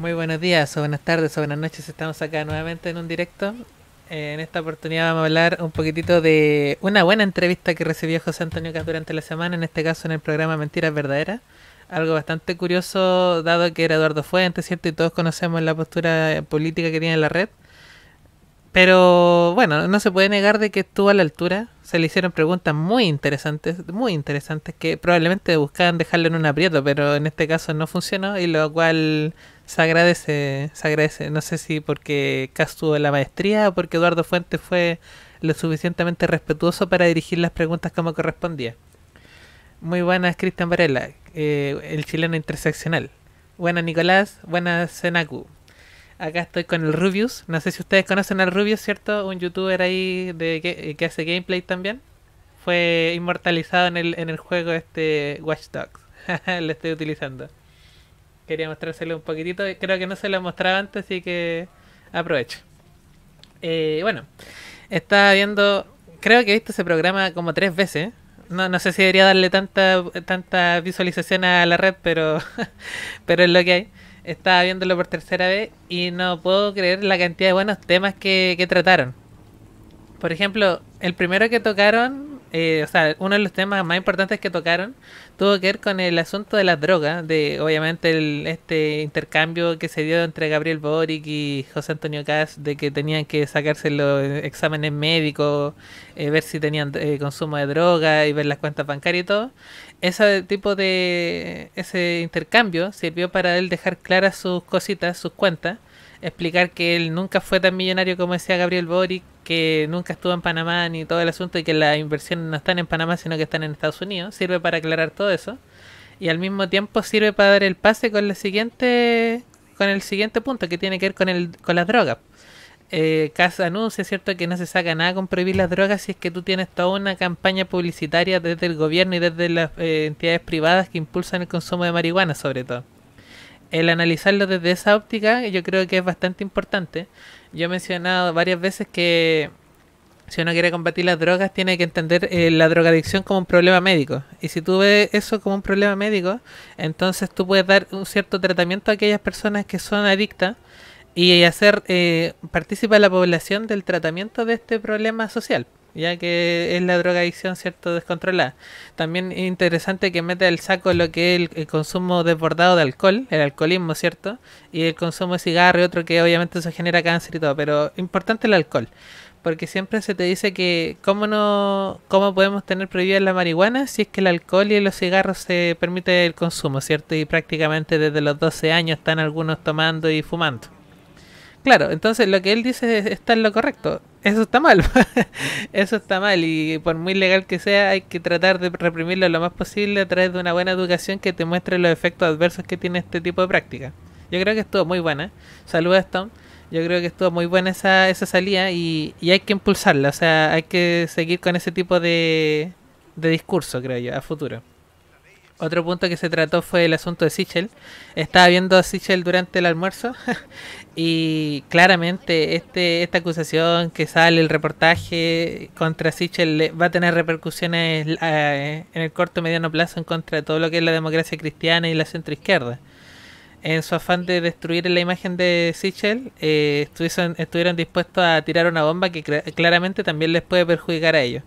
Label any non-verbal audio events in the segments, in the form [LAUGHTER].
Muy buenos días, o buenas tardes, o buenas noches. Estamos acá nuevamente en un directo. Eh, en esta oportunidad vamos a hablar un poquitito de una buena entrevista que recibió José Antonio Cas durante la semana, en este caso en el programa Mentiras Verdaderas. Algo bastante curioso, dado que era Eduardo Fuentes, ¿cierto? Y todos conocemos la postura eh, política que tiene la red. Pero bueno, no se puede negar de que estuvo a la altura. Se le hicieron preguntas muy interesantes, muy interesantes, que probablemente buscaban dejarlo en un aprieto, pero en este caso no funcionó y lo cual se agradece, se agradece. No sé si porque Cas tuvo la maestría o porque Eduardo Fuentes fue lo suficientemente respetuoso para dirigir las preguntas como correspondía. Muy buenas, Cristian Varela, eh, el chileno interseccional. Buenas, Nicolás. Buenas, Senaku. Acá estoy con el Rubius. No sé si ustedes conocen al Rubius, ¿cierto? Un youtuber ahí de que, eh, hace gameplay también. Fue inmortalizado en el, en el juego este Watch Dogs. [LAUGHS] Lo estoy utilizando quería mostrárselo un poquitito. Creo que no se lo mostraba antes, así que aprovecho. Eh, bueno, estaba viendo, creo que he visto ese programa como tres veces. No, no sé si debería darle tanta, tanta visualización a la red, pero, [LAUGHS] pero es lo que hay. Estaba viéndolo por tercera vez y no puedo creer la cantidad de buenos temas que trataron. Por ejemplo, el primero que tocaron, eh, o sea, uno de los temas más importantes que tocaron tuvo que ver con el asunto de las drogas, de obviamente el, este intercambio que se dio entre Gabriel Boric y José Antonio Kass de que tenían que sacarse los exámenes médicos, eh, ver si tenían eh, consumo de droga y ver las cuentas bancarias y todo. Ese tipo de ese intercambio sirvió para él dejar claras sus cositas, sus cuentas explicar que él nunca fue tan millonario como decía Gabriel Boric, que nunca estuvo en Panamá ni todo el asunto y que las inversiones no están en Panamá sino que están en Estados Unidos. Sirve para aclarar todo eso. Y al mismo tiempo sirve para dar el pase con la siguiente con el siguiente punto que tiene que ver con, el, con las drogas. Eh, anuncia, ¿cierto?, que no se saca nada con prohibir las drogas si es que tú tienes toda una campaña publicitaria desde el gobierno y desde las eh, entidades privadas que impulsan el consumo de marihuana, sobre todo. El analizarlo desde esa óptica yo creo que es bastante importante, yo he mencionado varias veces que si uno quiere combatir las drogas, tiene que entender eh, la drogadicción como un problema médico. Y si tú ves eso como un problema médico, entonces tú puedes dar un cierto tratamiento a aquellas personas que son adictas y hacer eh, participa la población del tratamiento de este problema social ya que es la drogadicción, ¿cierto?, descontrolada. También es interesante que mete al saco lo que es el, consumo desbordado de alcohol, el alcoholismo, ¿cierto?, y el consumo de cigarro y otro que obviamente se genera cáncer y todo, pero importante el alcohol, porque siempre se te dice que cómo, no, cómo podemos tener prohibida la marihuana si es que el alcohol y los cigarros se permite el consumo, ¿cierto?, y prácticamente desde los 12 años están algunos tomando y fumando. Claro, entonces lo que él dice está en lo correcto. Eso está mal. [LAUGHS] Eso está mal. Y por muy legal que sea, hay que tratar de reprimirlo lo más posible a través de una buena educación que te muestre los efectos adversos que tiene este tipo de práctica. Yo creo que estuvo muy buena. Saludos, Tom. Yo creo que estuvo muy buena esa, esa salida y, y hay que impulsarla. O sea, hay que seguir con ese tipo de, de discurso, creo yo, a futuro otro punto que se trató fue el asunto de Sichel. Estaba viendo a Sichel durante el almuerzo [LAUGHS] y claramente este, esta acusación que sale, el reportaje contra Sichel va a tener repercusiones eh, en el corto y mediano plazo en contra de todo lo que es la democracia cristiana y la centroizquierda. En su afán de destruir la imagen de Sichel, eh, estuvieron dispuestos a tirar una bomba que claramente también les puede perjudicar a ellos.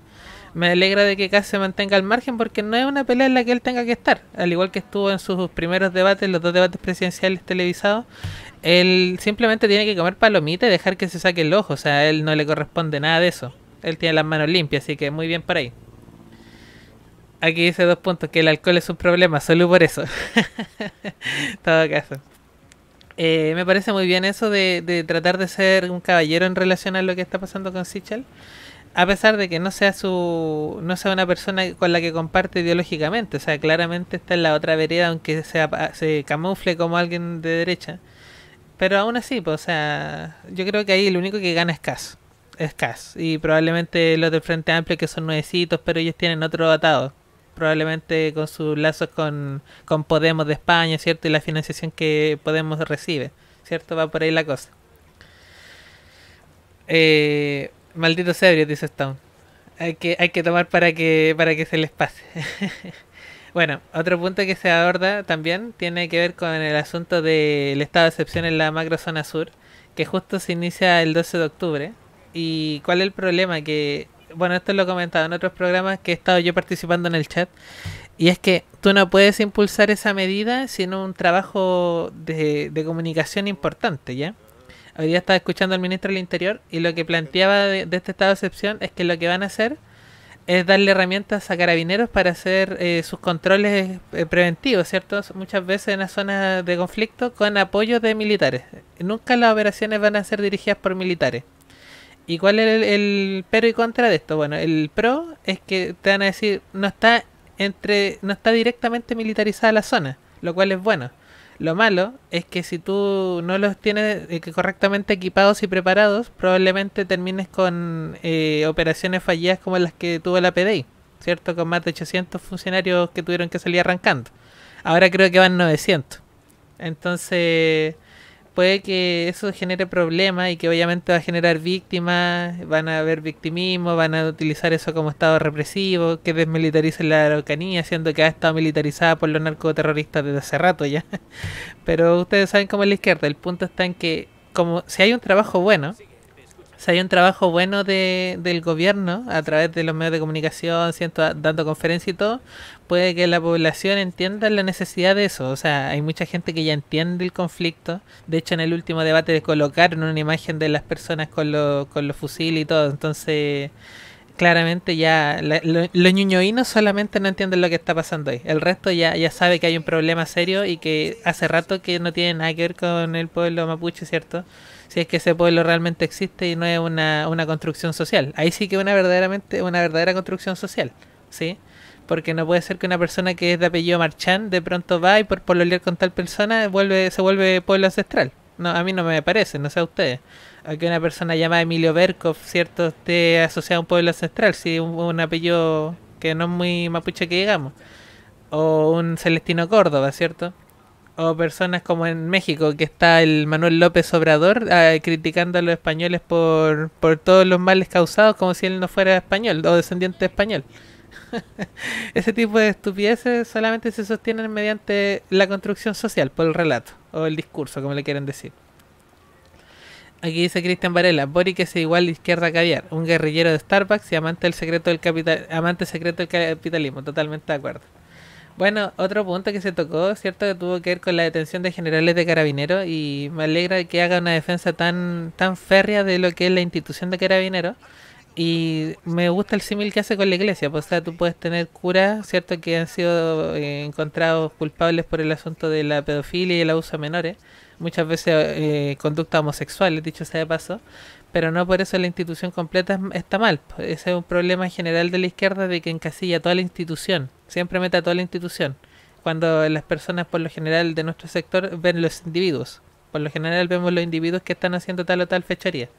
Me alegra de que Cass se mantenga al margen porque no es una pelea en la que él tenga que estar. Al igual que estuvo en sus primeros debates, los dos debates presidenciales televisados, él simplemente tiene que comer palomita y dejar que se saque el ojo. O sea, él no le corresponde nada de eso. Él tiene las manos limpias, así que muy bien por ahí. Aquí dice dos puntos, que el alcohol es un problema, solo por eso. [LAUGHS] Todo caso. Eh, me parece muy bien eso de, de, tratar de ser un caballero en relación a lo que está pasando con Sichel a pesar de que no sea su no sea una persona con la que comparte ideológicamente, o sea, claramente está en la otra vereda aunque sea, se camufle como alguien de derecha. Pero aún así, pues, o sea, yo creo que ahí el único que gana es CAS Es Cas, Y probablemente los del Frente Amplio, que son nuevecitos, pero ellos tienen otro atado. Probablemente con sus lazos con, con Podemos de España, ¿cierto? Y la financiación que Podemos recibe, ¿cierto? Va por ahí la cosa. Eh, Maldito sebrio, dice Stone. Hay que, hay que tomar para que, para que se les pase. [LAUGHS] bueno, otro punto que se aborda también tiene que ver con el asunto del estado de excepción en la macrozona sur, que justo se inicia el 12 de octubre. ¿Y cuál es el problema? Que, bueno, esto lo he comentado en otros programas que he estado yo participando en el chat. Y es que tú no puedes impulsar esa medida sin un trabajo de, de comunicación importante, ¿ya? Hoy día estaba escuchando al ministro del Interior y lo que planteaba de, este estado de excepción es que lo que van a hacer es darle herramientas a carabineros para hacer eh, sus controles eh, preventivos, ¿cierto? Muchas veces en las zonas de conflicto con apoyo de militares. Nunca las operaciones van a ser dirigidas por militares. ¿Y cuál es el, el, pero y contra de esto? Bueno, el pro es que te van a decir no está entre no está directamente militarizada la zona, lo cual es bueno. Lo malo es que si tú no los tienes eh, correctamente equipados y preparados, probablemente termines con eh, operaciones fallidas como las que tuvo la PDI, ¿cierto? Con más de 800 funcionarios que tuvieron que salir arrancando. Ahora creo que van 900. Entonces, puede que eso genere problemas y que obviamente va a generar víctimas, van a haber victimismo, van a utilizar eso como estado represivo, que desmilitarice la Araucanía, siendo que ha estado militarizada por los narcoterroristas desde hace rato ya. [LAUGHS] Pero ustedes saben cómo es la izquierda, el punto está en que como si hay un trabajo bueno, hay un trabajo bueno de, del gobierno a través de los medios de comunicación, siento, dando conferencias y todo, puede que la población entienda la necesidad de eso. O sea, hay mucha gente que ya entiende el conflicto. De hecho, en el último debate colocaron una imagen de las personas con, con los fusiles y todo. Entonces, claramente ya los ñuñoínos solamente no entienden lo que está pasando ahí. El resto ya, ya sabe que hay un problema serio y que hace rato que no tiene nada que ver con el pueblo mapuche, ¿cierto? si es que ese pueblo realmente existe y no es una, construcción social. Ahí sí que una verdaderamente una verdadera construcción social, ¿sí? Porque no puede ser que una persona que es de apellido Marchán de pronto va y por pololear con tal persona vuelve se vuelve pueblo ancestral. No, a mí no me parece, no sé a ustedes. que una persona llamada Emilio Berkov, ¿cierto?, esté asociada a un pueblo ancestral, sí, un, un apellido que no es muy mapuche que digamos. O un Celestino Córdoba, ¿cierto? O personas como en México, que está el Manuel López Obrador ah, criticando a los españoles por, por todos los males causados, como si él no fuera español o descendiente español. [LAUGHS] Ese tipo de estupideces solamente se sostienen mediante la construcción social, por el relato o el discurso, como le quieren decir. Aquí dice Cristian Varela, Boric es igual izquierda caviar, un guerrillero de Starbucks y amante del secreto del capital, amante secreto del capitalismo, totalmente de acuerdo. Bueno, otro punto que se tocó, ¿cierto? Que tuvo que ver con la detención de generales de carabineros y me alegra que haga una defensa tan, tan férrea de lo que es la institución de carabineros. Y me gusta el símil que hace con la iglesia, pues, o sea, tú puedes tener curas, ¿cierto? Que han sido eh, encontrados culpables por el asunto de la pedofilia y el abuso a menores, muchas veces eh, conductas homosexuales, dicho sea de paso, pero no por eso la institución completa está mal. Ese es un problema general de la izquierda de que encasilla toda la institución, siempre mete a toda la institución, cuando las personas por lo general de nuestro sector ven los individuos. Por lo general vemos los individuos que están haciendo tal o tal fechoría.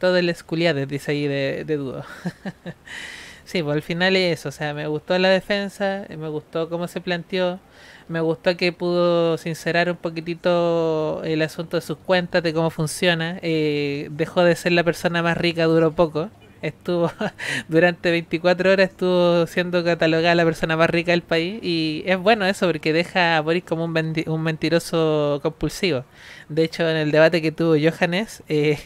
Todo el esculiades, dice ahí de, de dudo. [LAUGHS] Sí, pues al final es eso, o sea, me gustó la defensa, me gustó cómo se planteó, me gustó que pudo sincerar un poquitito el asunto de sus cuentas, de cómo funciona, eh, dejó de ser la persona más rica, duró poco, estuvo [LAUGHS] durante 24 horas estuvo siendo catalogada la persona más rica del país y es bueno eso porque deja a Boris como un, mentiroso compulsivo. De hecho, en el debate que tuvo Johannes, [LAUGHS] eh,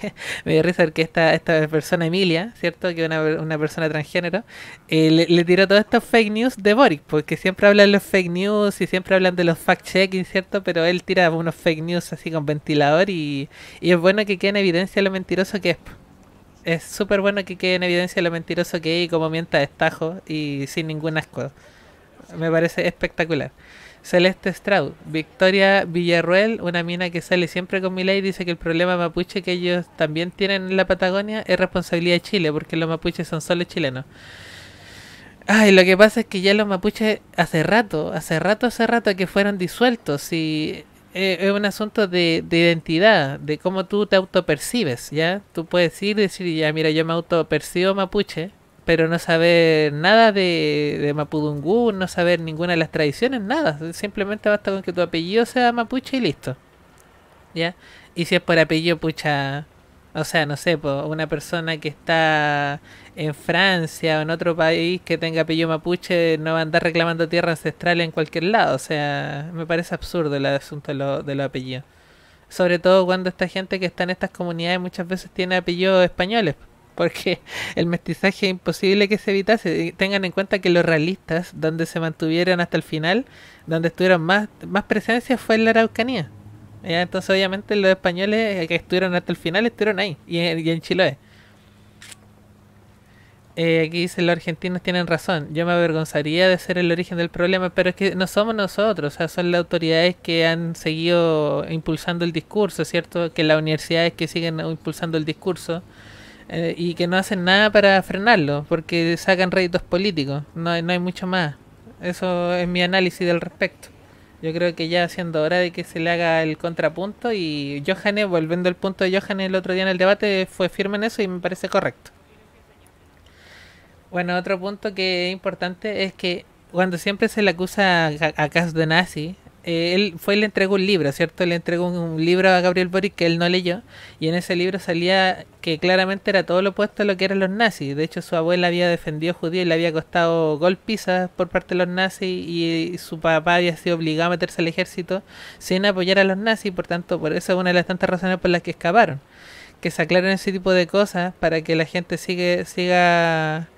me dio risa que esta, esta persona Emilia, ¿cierto? Que es una, persona transgénero, eh, le, tiró todos estos fake news de Boris, porque siempre hablan los fake news y siempre hablan de los fact-checking, ¿cierto? Pero él tira unos fake news así con ventilador y, y es bueno que quede en evidencia lo mentiroso que es es súper bueno que quede en evidencia lo mentiroso que es y cómo mienta destajo y sin ninguna asco. Me parece espectacular. Celeste Straud, Victoria Villarruel, una mina que sale siempre con mi ley, dice que el problema mapuche que ellos también tienen en la Patagonia es responsabilidad de Chile, porque los mapuches son solo chilenos. Ay, lo que pasa es que ya los mapuches hace rato, hace rato, hace rato que fueron disueltos y eh, es un asunto de, identidad, de cómo tú te autopercibes, ¿ya? Tú puedes ir y decir, ya, mira, yo me autopercibo mapuche, pero no saber nada de, de no saber ninguna de las tradiciones, nada. Simplemente basta con que tu apellido sea mapuche y listo, ¿ya? Y si es por apellido, pucha, o sea, no sé, pues una persona que está en Francia o en otro país que tenga apellido mapuche no va a andar reclamando tierra ancestral en cualquier lado. O sea, me parece absurdo el asunto de los apellidos. Sobre todo cuando esta gente que está en estas comunidades muchas veces tiene apellidos españoles. Porque [LAUGHS] el mestizaje es imposible que se evitase. Tengan en cuenta que los realistas, donde se mantuvieron hasta el final, donde estuvieron más, más presencia, fue en la Araucanía entonces, obviamente, los españoles eh, que estuvieron hasta el final estuvieron ahí y eh, en, Chile. Chiloé. Eh, aquí dicen Los argentinos tienen razón. Yo me avergonzaría de ser el origen del problema, pero es que no somos nosotros, o sea, son las autoridades que han seguido impulsando el discurso, ¿cierto? Que las universidades que siguen impulsando el discurso y que no hacen nada para frenarlo, porque sacan réditos políticos, no hay, no hay mucho más. Eso es mi análisis del respecto. Yo creo que ya siendo hora de que se le haga el contrapunto y Johannes, volviendo al punto de Johannes el otro día en el debate, fue firme en eso y me parece correcto. Bueno, otro punto que es importante es que cuando siempre se le acusa a, a de nazi, eh, él fue le entregó un libro, ¿cierto? Le entregó un, libro a Gabriel Boric que él no leyó y en ese libro salía que claramente era todo lo opuesto a lo que eran los nazis. De hecho, su abuela había defendido judíos y le había costado golpizas por parte de los nazis y, su papá había sido obligado a meterse al ejército sin apoyar a los nazis, por tanto, por eso es una de las tantas razones por las que escaparon. Que se aclaren ese tipo de cosas para que la gente sigue, siga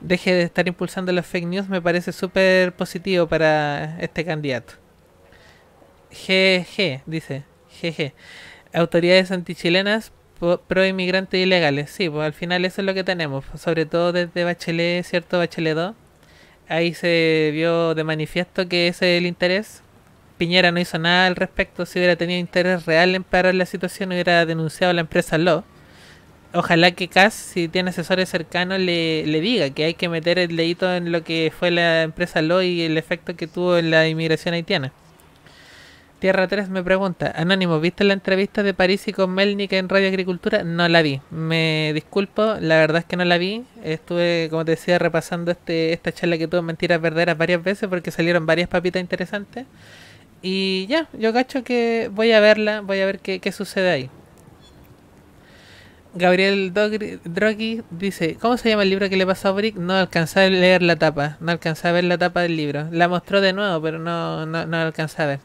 deje de estar impulsando las fake news me parece súper positivo para este candidato. GG, dice. GG. Autoridades antichilenas pro inmigrantes ilegales. Sí, pues al final eso es lo que tenemos. Pues, sobre todo desde Bachelet, ¿cierto? Bachelet 2. Ahí se vio de manifiesto que ese es el interés. Piñera no hizo nada al respecto. Si hubiera tenido interés real en parar la situación, hubiera denunciado a la empresa Lo Ojalá que Cass, si tiene asesores cercanos, le, le diga que hay que meter el dedito en lo que fue la empresa Lo y el efecto que tuvo en la inmigración haitiana. Tierra 3 me pregunta, Anónimo, ¿viste la entrevista de París y con Melnik en Radio Agricultura? No la vi, me disculpo, la verdad es que no la vi. Estuve, como te decía, repasando este, esta charla que tuvo Mentiras Verdaderas varias veces porque salieron varias papitas interesantes. Y ya, yo cacho que voy a verla, voy a ver qué, sucede ahí. Gabriel Dogri, dice, ¿cómo se llama el libro que le pasó a Brick? No alcanzaba a leer la tapa, no alcanzaba a ver la tapa del libro. La mostró de nuevo, pero no, no, no alcanzaba a ver.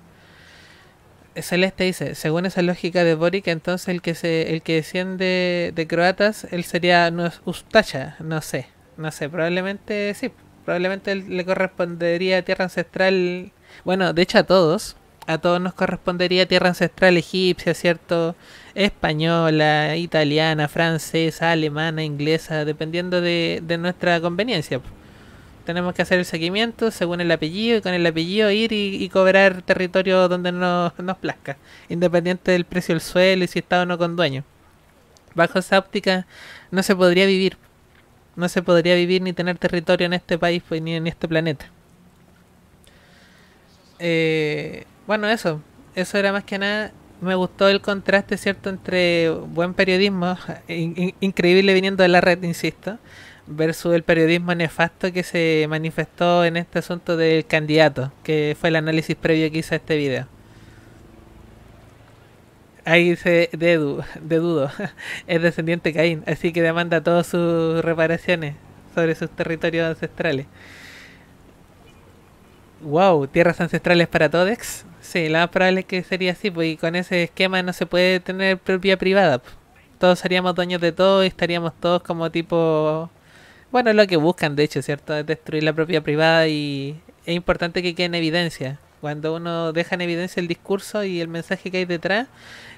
Celeste dice, según esa lógica de Boric, entonces el que se, el que desciende de croatas, él sería Ustacha, no sé, no sé, probablemente sí, probablemente le correspondería tierra ancestral, bueno, de hecho a todos, a todos nos correspondería tierra ancestral egipcia, cierto, española, italiana, francesa, alemana, inglesa, dependiendo de, de nuestra conveniencia tenemos que hacer el seguimiento según el apellido y con el apellido ir y, cobrar territorio donde nos plazca, independiente del precio del suelo y si está o no con dueño. Bajo esa óptica no se podría vivir, no se podría vivir ni tener territorio en este país pues, ni en este planeta. Eh, bueno, eso, eso era más que nada. Me gustó el contraste, ¿cierto?, entre buen periodismo, [LAUGHS] increíble viniendo de la red, insisto, versus el periodismo nefasto que se manifestó en este asunto del candidato, que fue el análisis previo que hizo este video. Ahí dice de dudo, [LAUGHS] es descendiente Caín, así que demanda todas sus reparaciones sobre sus territorios ancestrales. Wow, tierras ancestrales para Todex. Sí, la más probable es que sería así, pues con ese esquema no se puede tener propiedad privada. Pues. Todos seríamos dueños de todo y estaríamos todos como tipo bueno, es lo que buscan, de hecho, ¿cierto? Es destruir la propia privada y es importante que quede en evidencia. Cuando uno deja en evidencia el discurso y el mensaje que hay detrás,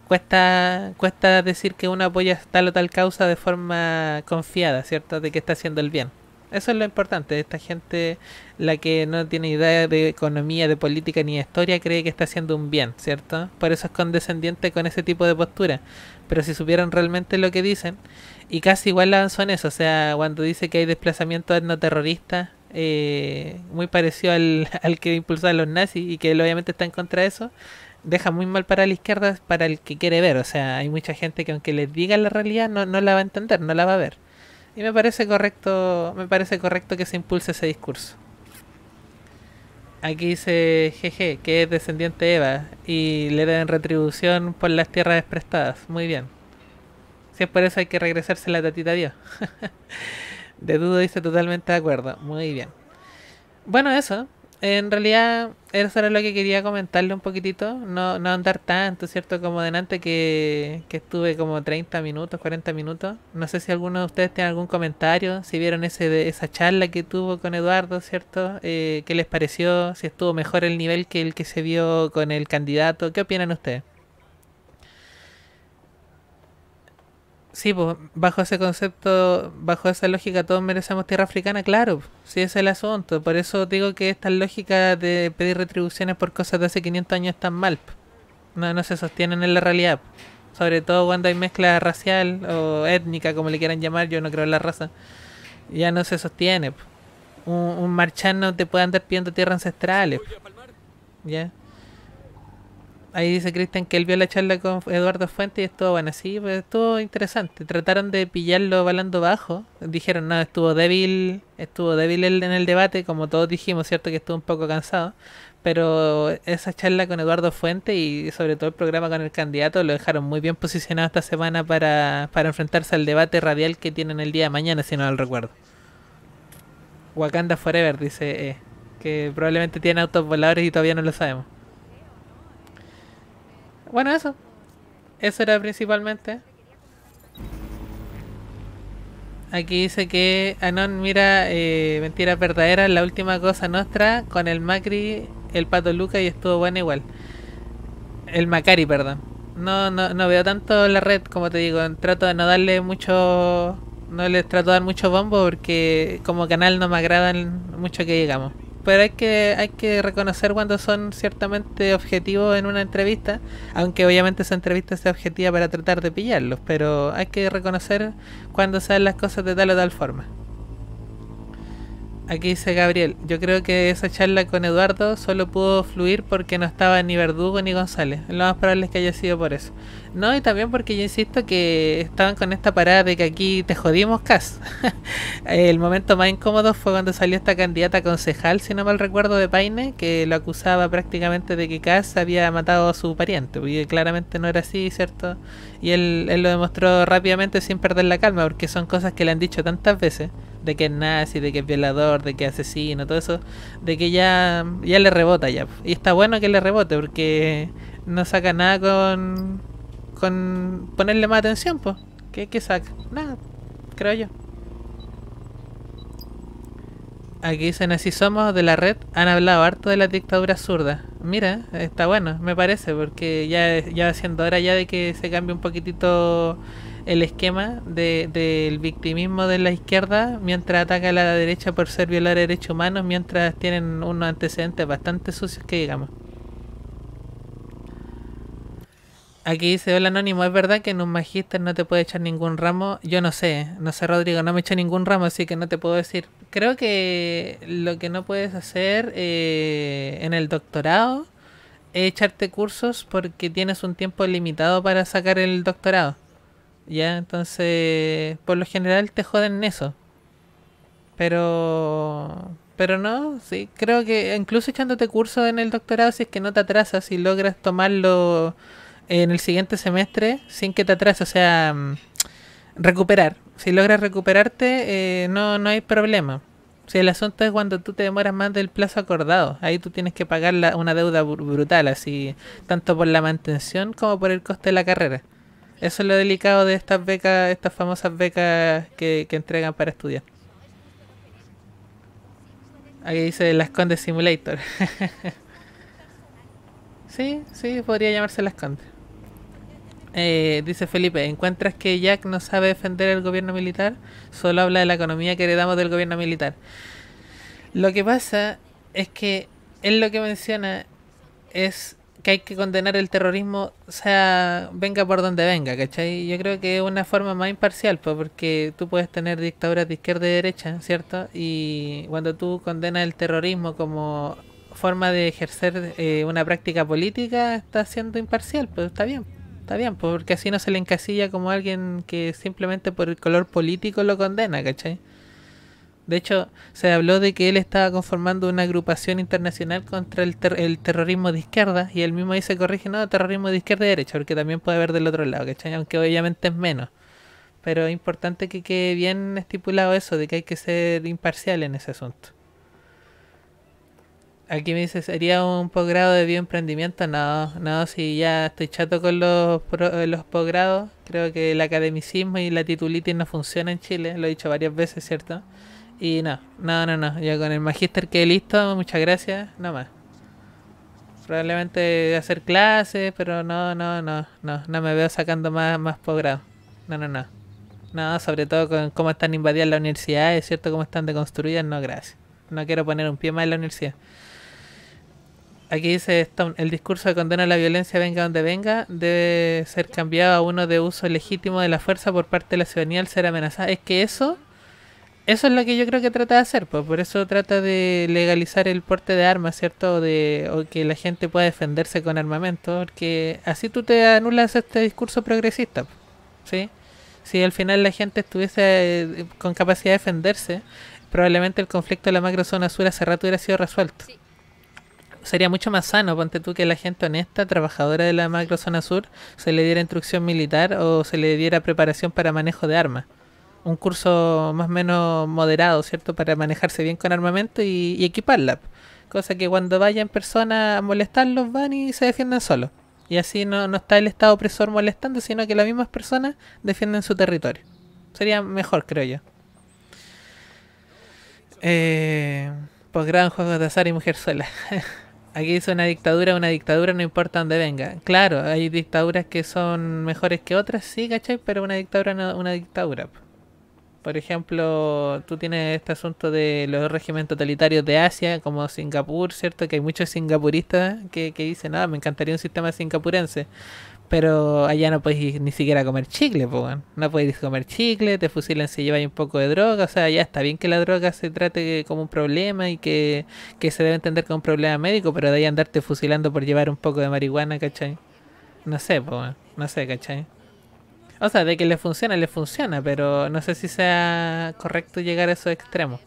cuesta cuesta decir que uno apoya tal o tal causa de forma confiada, ¿cierto? De que está haciendo el bien. Eso es lo importante. Esta gente, la que no tiene idea de economía, de política ni de historia, cree que está haciendo un bien, ¿cierto? Por eso es condescendiente con ese tipo de postura. Pero si supieran realmente lo que dicen, y casi igual avanzó en eso, o sea, cuando dice que hay desplazamiento etnoterrorista, terrorista eh, muy parecido al, [LAUGHS] al que impulsan los nazis y que él obviamente está en contra de eso, deja muy mal para la izquierda para el que quiere ver. O sea, hay mucha gente que aunque les diga la realidad no, no la va a entender, no la va a ver. Y me parece correcto, me parece correcto que se impulse ese discurso. Aquí dice jeje que es descendiente de Eva, y le den retribución por las tierras prestadas. Muy bien. Si es por eso hay que regresarse la tatita a Dios. [LAUGHS] de dudo dice totalmente de acuerdo. Muy bien. Bueno, eso. En realidad, eso era lo que quería comentarle un poquitito. No, no andar tanto, ¿cierto? Como delante que, que estuve como 30 minutos, 40 minutos. No sé si alguno de ustedes tiene algún comentario. Si vieron ese esa charla que tuvo con Eduardo, ¿cierto? Eh, ¿Qué les pareció? Si estuvo mejor el nivel que el que se vio con el candidato. ¿Qué opinan ustedes? Sí, pues bajo ese concepto, bajo esa lógica, todos merecemos tierra africana, claro, sí es el asunto. Por eso digo que esta lógica de pedir retribuciones por cosas de hace 500 años están mal. No, no se sostienen en la realidad. Sobre todo cuando hay mezcla racial o étnica, como le quieran llamar, yo no creo en la raza. Ya no se sostiene. Un, un marchano te puede andar pidiendo tierras ancestrales. ¿Ya? Ahí dice Cristian que él vio la charla con Eduardo Fuentes y estuvo bueno, sí, pues, estuvo interesante. Trataron de pillarlo balando bajo. Dijeron, no, estuvo débil, estuvo débil en el debate, como todos dijimos, ¿cierto? Que estuvo un poco cansado. Pero esa charla con Eduardo Fuentes y sobre todo el programa con el candidato lo dejaron muy bien posicionado esta semana para, para enfrentarse al debate radial que tienen el día de mañana, si no mal recuerdo. Wakanda Forever, dice, eh, que probablemente tiene autos voladores y todavía no lo sabemos. Bueno, eso. Eso era principalmente. Aquí dice que Anon ah, mira eh, Mentira verdadera la última cosa nuestra con el Macri, el Pato Luca y estuvo bueno igual. El Macari, perdón. No, no, no veo tanto la red, como te digo, trato de no darle mucho no les trato de dar mucho bombo porque como canal no me agradan mucho que llegamos pero hay que, hay que reconocer cuando son ciertamente objetivos en una entrevista, aunque obviamente esa entrevista sea objetiva para tratar de pillarlos, pero hay que reconocer cuando salen las cosas de tal o tal forma. Aquí dice Gabriel, yo creo que esa charla con Eduardo solo pudo fluir porque no estaba ni Verdugo ni González. Lo más probable es que haya sido por eso. No, y también porque yo insisto que estaban con esta parada de que aquí te jodimos, Cass, [LAUGHS] el momento más incómodo fue cuando salió esta candidata concejal, si no mal recuerdo, de Paine, que lo acusaba prácticamente de que Cass había matado a su pariente, porque claramente no era así, ¿cierto? Y él, él lo demostró rápidamente sin perder la calma, porque son cosas que le han dicho tantas veces de que es nazi, de que es violador, de que es asesino, todo eso, de que ya, ya le rebota ya. Y está bueno que le rebote porque no saca nada con, con ponerle más atención, pues. ¿Qué, saca? Nada, creo yo. Aquí dicen así somos de la red, han hablado harto de la dictadura zurda. Mira, está bueno, me parece, porque ya, ya siendo hora ya de que se cambie un poquitito el esquema del victimismo de la izquierda mientras ataca a la derecha por ser violar derechos humanos, mientras tienen unos antecedentes bastante sucios que digamos. Aquí dice, el anónimo, es verdad que en un magíster no te puede echar ningún ramo. Yo no sé, no sé Rodrigo, no me echa ningún ramo, así que no te puedo decir. Creo que lo que no puedes hacer eh, en el doctorado es echarte cursos porque tienes un tiempo limitado para sacar el doctorado. Ya, entonces, por lo general te joden en eso. Pero... Pero no, sí, creo que incluso echándote curso en el doctorado, si es que no te atrasas y logras tomarlo en el siguiente semestre sin que te atrases, o sea, mm, recuperar. Si logras recuperarte, eh, no, no hay problema. Si el asunto es cuando tú te demoras más del plazo acordado, ahí tú tienes que pagar una deuda brutal, así, tanto por la mantención como por el coste de la carrera. Eso es lo delicado de estas becas, estas famosas becas que, entregan para estudiar. ahí dice Las Condes Simulator. [LAUGHS] sí, sí, podría llamarse Las Condes. Eh, dice Felipe, ¿encuentras que Jack no sabe defender el gobierno militar? Solo habla de la economía que heredamos del gobierno militar. Lo que pasa es que él lo que menciona es que hay que condenar el terrorismo, sea, venga por donde venga, ¿cachai? Yo creo que es una forma más imparcial, pues, porque tú puedes tener dictaduras de izquierda y derecha, ¿cierto? Y cuando tú condenas el terrorismo como forma de ejercer eh, una práctica política, está siendo imparcial, pues está bien, está bien, porque así no se le encasilla como alguien que simplemente por el color político lo condena, ¿cachai? De hecho, se habló de que él estaba conformando una agrupación internacional contra el, terrorismo de izquierda y él mismo ahí se corrige, no, terrorismo de izquierda y derecha, porque también puede haber del otro lado, ¿cachai? Aunque obviamente es menos. Pero es importante que quede bien estipulado eso, de que hay que ser imparcial en ese asunto. Aquí me dice, ¿sería un posgrado de bioemprendimiento? No, no, si ya estoy chato con los, posgrados. Creo que el academicismo y la titulitis no funcionan en Chile, lo he dicho varias veces, ¿cierto? Y no, no, no, no. Ya con el Magister que he listo, muchas gracias, nada más. Probablemente hacer clases, pero no, no, no, no, no me veo sacando más, más posgrado. No, no, no. No, sobre todo con cómo están invadidas las universidades, ¿cierto? Cómo están deconstruidas, no, gracias. No quiero poner un pie más en la universidad. Aquí dice Stone, el discurso de condena a la violencia venga donde venga debe ser cambiado a uno de uso legítimo de la fuerza por parte de la ciudadanía al ser amenazada. Es que eso eso es lo que yo creo que trata de hacer, pues por eso trata de legalizar el porte de armas, ¿cierto? De, o que la gente pueda defenderse con armamento, porque así tú te anulas este discurso progresista, pues, ¿sí? Si al final la gente estuviese eh, con capacidad de defenderse, probablemente el conflicto de la macrozona sur hace rato hubiera sido resuelto. Sería mucho más sano, ponte tú, que la gente honesta, trabajadora de la macrozona sur, se le diera instrucción militar o se le diera preparación para manejo de armas un curso más o menos moderado, ¿cierto? Para manejarse bien con armamento y, equiparla. Cosa que cuando vayan personas a molestarlos van y se defienden solos. Y así no, está el Estado opresor molestando, sino que las mismas personas defienden su territorio. Sería mejor, creo yo. Eh, pues gran juego de azar y mujer sola. [LAUGHS] Aquí dice una dictadura, una dictadura no importa dónde venga. Claro, hay dictaduras que son mejores que otras, sí, ¿cachai? Pero una dictadura no, una dictadura. Por ejemplo, tú tienes este asunto de los regímenes totalitarios de Asia, como Singapur, ¿cierto? Que hay muchos singapuristas que, que dicen, ah, me encantaría un sistema singapurense. Pero allá no podéis ni siquiera comer chicle, po, no podéis comer chicle, te fusilan si lleváis un poco de droga, o sea, ya está bien que la droga se trate como un problema y que, se debe entender como un problema médico, pero de ahí andarte fusilando por llevar un poco de marihuana, ¿cachai? No sé, no sé, ¿cachai? O sea, de que le funciona, le funciona, pero no sé si sea correcto llegar a esos extremos.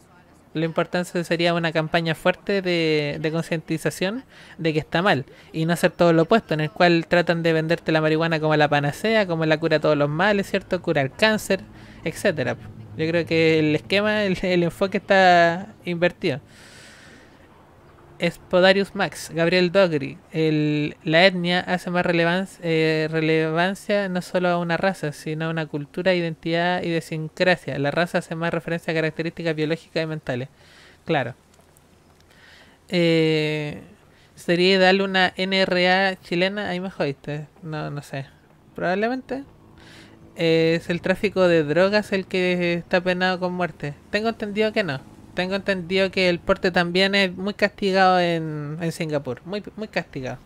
Lo importante sería una campaña fuerte de, concientización de que está mal y no hacer todo lo opuesto, en el cual tratan de venderte la marihuana como la panacea, como la cura de todos los males, ¿cierto? Curar cáncer, etcétera. Yo creo que el esquema, el enfoque está invertido. Spodarius Max, Gabriel Dogri, el, la etnia hace más relevancia, eh, relevancia no solo a una raza, sino a una cultura, identidad y desincrasia. La raza hace más referencia a características biológicas y mentales. Claro. Eh, sería darle una NRA chilena, ahí me jodiste. No, no sé. Probablemente. Eh, es el tráfico de drogas el que está penado con muerte. Tengo entendido que no tengo entendido que el porte también es muy castigado en, Singapur. Muy, muy castigado.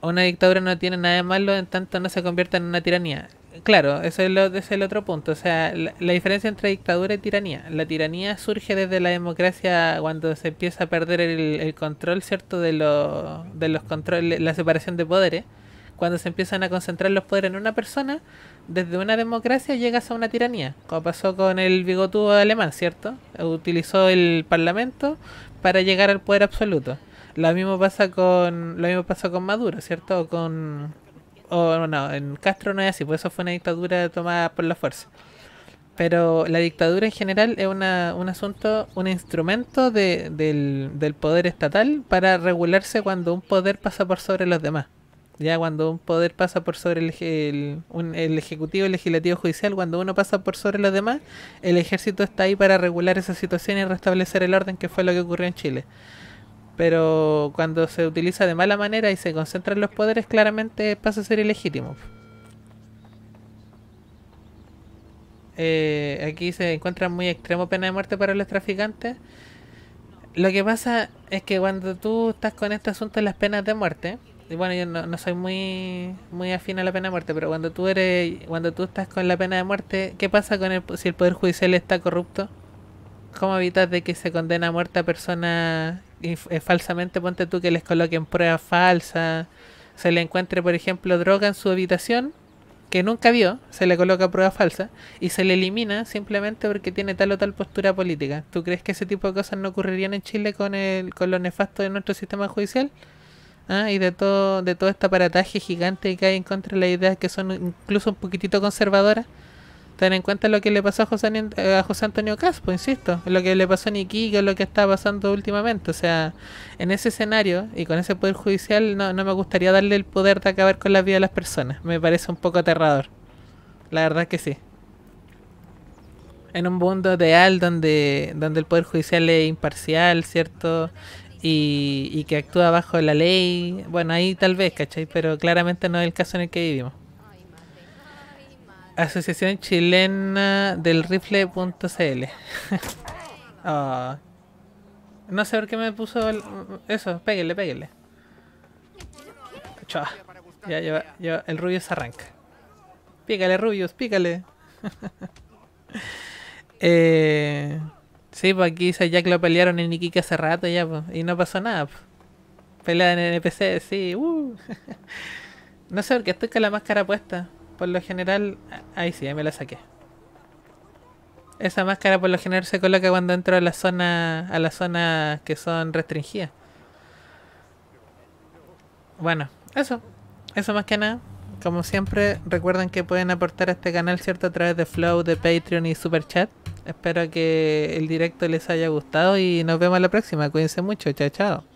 Una dictadura no tiene nada de malo en tanto no se convierta en una tiranía. Claro, eso es, lo, ese es el otro punto. O sea, la, diferencia entre dictadura y tiranía. La tiranía surge desde la democracia cuando se empieza a perder el, control, ¿cierto? De, de los controles, la separación de poderes. Cuando se empiezan a concentrar los poderes en una persona desde una democracia llegas a una tiranía, como pasó con el bigotudo alemán, ¿cierto? Utilizó el parlamento para llegar al poder absoluto. Lo mismo pasa con lo mismo pasó con Maduro, ¿cierto? O con o no, en Castro no es así, por pues eso fue una dictadura tomada por la fuerza. Pero la dictadura en general es una, un asunto, un instrumento de, del, del poder estatal para regularse cuando un poder pasa por sobre los demás. Ya cuando un poder pasa por sobre el, el, el, ejecutivo, el legislativo judicial, cuando uno pasa por sobre los demás, el ejército está ahí para regular esa situación y restablecer el orden, que fue lo que ocurrió en Chile. Pero cuando se utiliza de mala manera y se concentran los poderes, claramente pasa a ser ilegítimo. Eh, aquí se encuentra muy extremo pena de muerte para los traficantes. Lo que pasa es que cuando tú estás con este asunto de las penas de muerte, y bueno, yo no, soy muy muy afín a la pena de muerte, pero cuando tú eres cuando tú estás con la pena de muerte, ¿qué pasa con el, si el poder judicial está corrupto? ¿Cómo evitas de que se condena a muerte a personas eh, falsamente ponte tú que les coloquen pruebas falsas, se le encuentre por ejemplo droga en su habitación que nunca vio, se le coloca prueba falsa y se le elimina simplemente porque tiene tal o tal postura política. ¿Tú crees que ese tipo de cosas no ocurrirían en Chile con el con lo nefasto de nuestro sistema judicial? ¿ah? y de todo, de todo este aparataje gigante que hay en contra de las ideas que son incluso un poquitito conservadoras. Ten en cuenta lo que le pasó a José, eh, a José Antonio Caspo, pues, insisto, lo que le pasó a y lo que está pasando últimamente. O sea, en ese escenario y con ese poder judicial no, me gustaría darle el poder de acabar con la vida de las personas. Me parece un poco aterrador. La verdad que sí en un mundo ideal donde, donde el poder judicial es imparcial, ¿cierto? y, que actúa bajo la ley. Bueno, ahí tal vez, ¿cachai? Pero claramente no es el caso en el que vivimos. Asociación Chilena del Rifle.cl. [LAUGHS] Ah. No sé por qué me puso eso. Péguele, péguele. chao Ya, ya, el rubio se arranca. Pícale, rubios, pícale. [LAUGHS] eh. Sí, pues aquí dice Jack lo pelearon en Iquique hace rato ya, pues, y no pasó nada. Pues. Pelea en NPC, sí, uh. [LAUGHS] No sé por qué estoy con la máscara puesta. Por lo general, ahí sí, ahí me la saqué. Esa máscara por lo general se coloca cuando entro a la zona a las zonas que son restringidas. Bueno, eso. Eso más que nada. Como siempre, recuerden que pueden aportar a este canal, ¿cierto? A través de Flow, de Patreon y Super Chat. Espero que el directo les haya gustado y nos vemos la próxima. Cuídense mucho. Chao, chao.